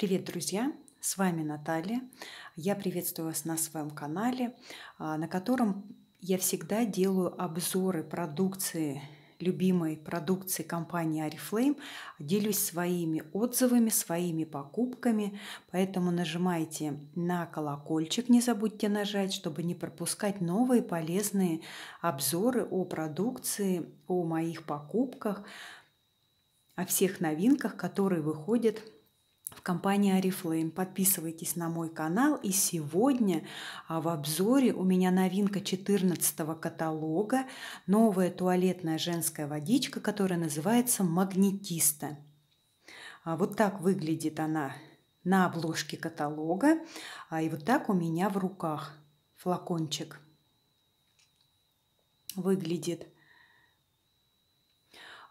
Привет, друзья! С вами Наталья. Я приветствую вас на своем канале, а, на котором я всегда делаю обзоры продукции любимой продукции компании Арифлейм, делюсь своими отзывами, своими покупками, поэтому нажимайте на колокольчик, не забудьте нажать, чтобы не пропускать новые полезные обзоры о продукции, о моих покупках, о всех новинках, которые выходят в компании Арифлейм. Подписывайтесь на мой канал. И сегодня а, в обзоре у меня новинка 14 каталога. Новая туалетная женская водичка, которая называется «Магнетиста». А, вот так выглядит она на обложке каталога. А, и вот так у меня в руках флакончик выглядит.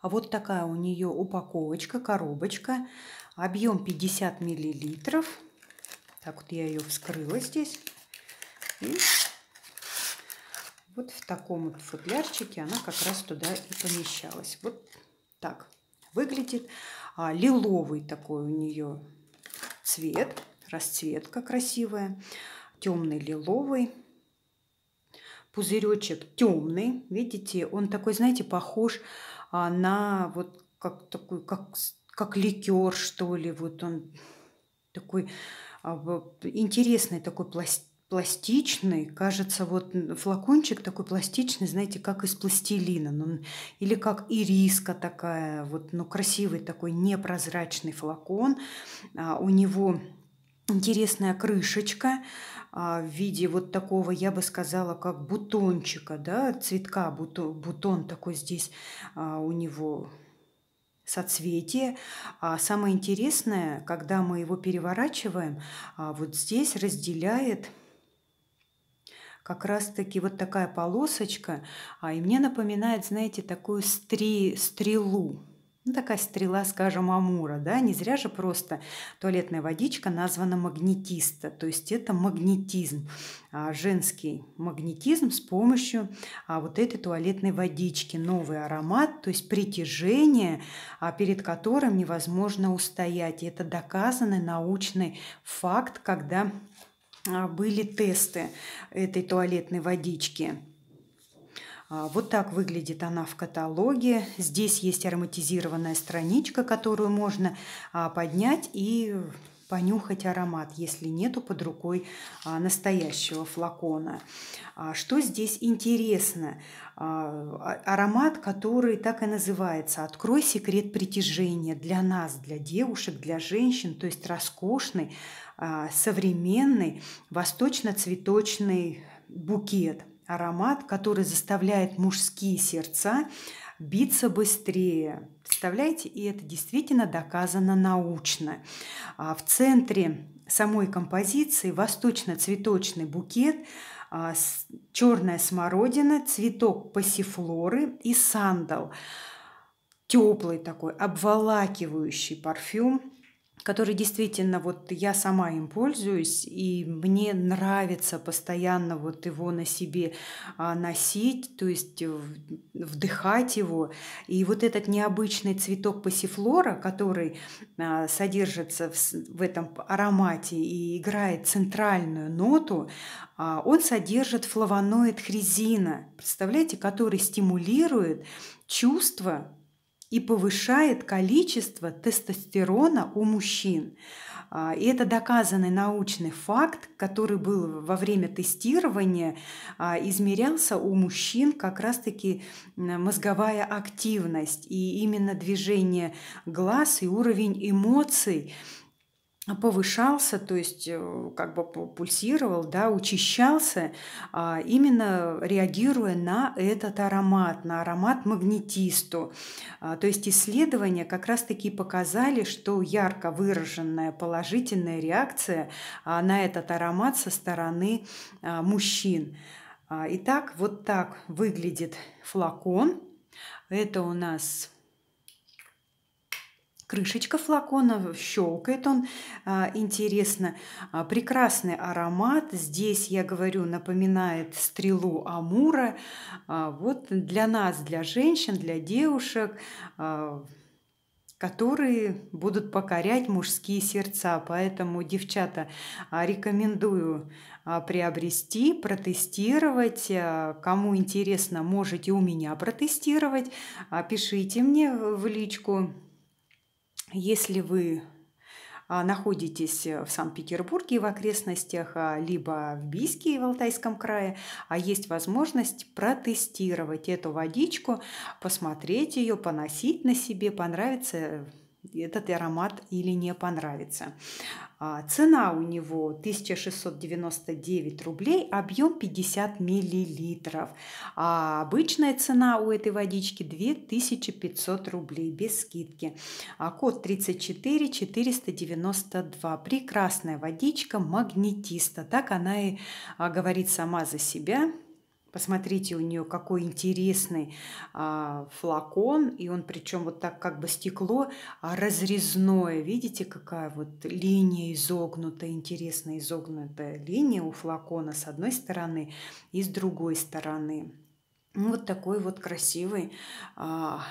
Вот такая у нее упаковочка, коробочка. Объем 50 миллилитров. Так вот я ее вскрыла здесь. И вот в таком вот футлярчике она как раз туда и помещалась. Вот так выглядит. А, лиловый такой у нее цвет. Расцветка красивая. Темный лиловый пузыречек темный, видите, он такой, знаете, похож а, на вот как такой, как как ликер, что ли. Вот он такой а, интересный, такой пласт пластичный, кажется, вот флакончик такой пластичный, знаете, как из пластилина, ну, или как ириска такая, вот, ну, красивый такой непрозрачный флакон, а, у него интересная крышечка а, в виде вот такого, я бы сказала, как бутончика, да, цветка, бутон, бутон такой здесь а, у него соцветие. А самое интересное, когда мы его переворачиваем, а вот здесь разделяет как раз-таки вот такая полосочка, а, и мне напоминает, знаете, такую стри, стрелу, ну, такая стрела, скажем, Амура, да, не зря же просто туалетная водичка названа магнетиста, то есть это магнетизм, а, женский магнетизм с помощью а, вот этой туалетной водички, новый аромат, то есть притяжение, а, перед которым невозможно устоять, и это доказанный научный факт, когда были тесты этой туалетной водички. А, вот так выглядит она в каталоге. Здесь есть ароматизированная страничка, которую можно а, поднять и понюхать аромат, если нету под рукой а, настоящего флакона. Что здесь интересно? Аромат, который так и называется «Открой секрет притяжения» для нас, для девушек, для женщин, то есть роскошный, современный, восточно-цветочный букет аромат, который заставляет мужские сердца биться быстрее. Представляете, и это действительно доказано научно. А, в центре самой композиции восточно-цветочный букет, а, черная смородина, цветок пассифлоры и сандал. Теплый такой, обволакивающий парфюм, который действительно вот я сама им пользуюсь, и мне нравится постоянно вот его на себе а, носить, то есть э, вдыхать его. И вот этот необычный цветок пассифлора, который а, содержится в этом аромате и играет центральную ноту, а, он содержит флавоноид хризина, представляете, который стимулирует чувство и повышает количество тестостерона у мужчин. А, и это доказанный научный факт, который был во время тестирования, а, измерялся у мужчин как раз-таки мозговая активность и именно движение глаз и уровень эмоций повышался, то есть э, как бы пульсировал, да, учащался, а, именно реагируя на этот аромат, на аромат магнетисту. А, то есть исследования как раз-таки показали, что ярко выраженная положительная реакция а, на этот аромат со стороны мужчин. Итак, вот так выглядит флакон. Это у нас крышечка флакона, щелкает он, а, интересно. А, прекрасный аромат, здесь, я говорю, напоминает стрелу Амура. А, вот для нас, для женщин, для девушек, которые будут покорять мужские сердца. Поэтому, девчата, рекомендую приобрести, протестировать. Кому интересно, можете у меня протестировать. Пишите мне в личку если вы а, находитесь э, в Санкт-Петербурге и в окрестностях, а, либо в Бийске и в Алтайском крае, а есть возможность протестировать эту водичку, посмотреть ее, поносить на себе, понравится э, этот аромат или не понравится. А, цена у него 1699 рублей, объем 50 миллилитров. А обычная цена у этой водички 2500 рублей без скидки. А код 34 492. Прекрасная водичка магнетиста. Так она и а, говорит сама за себя. Посмотрите, у нее какой интересный а, флакон, и он причем вот так как бы стекло а разрезное. Видите, какая вот линия изогнутая, интересная изогнутая линия у флакона с одной стороны и с другой стороны. Ну, вот такой вот красивый а,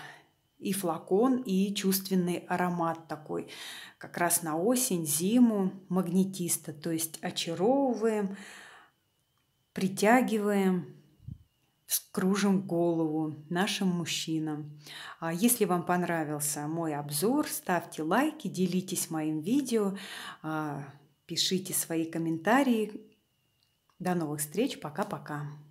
и флакон, и чувственный аромат такой. Как раз на осень, зиму магнетиста, то есть очаровываем, притягиваем, скружим голову нашим мужчинам. А Если вам понравился мой обзор, ставьте лайки, делитесь моим видео, а, пишите свои комментарии. До новых встреч, пока-пока.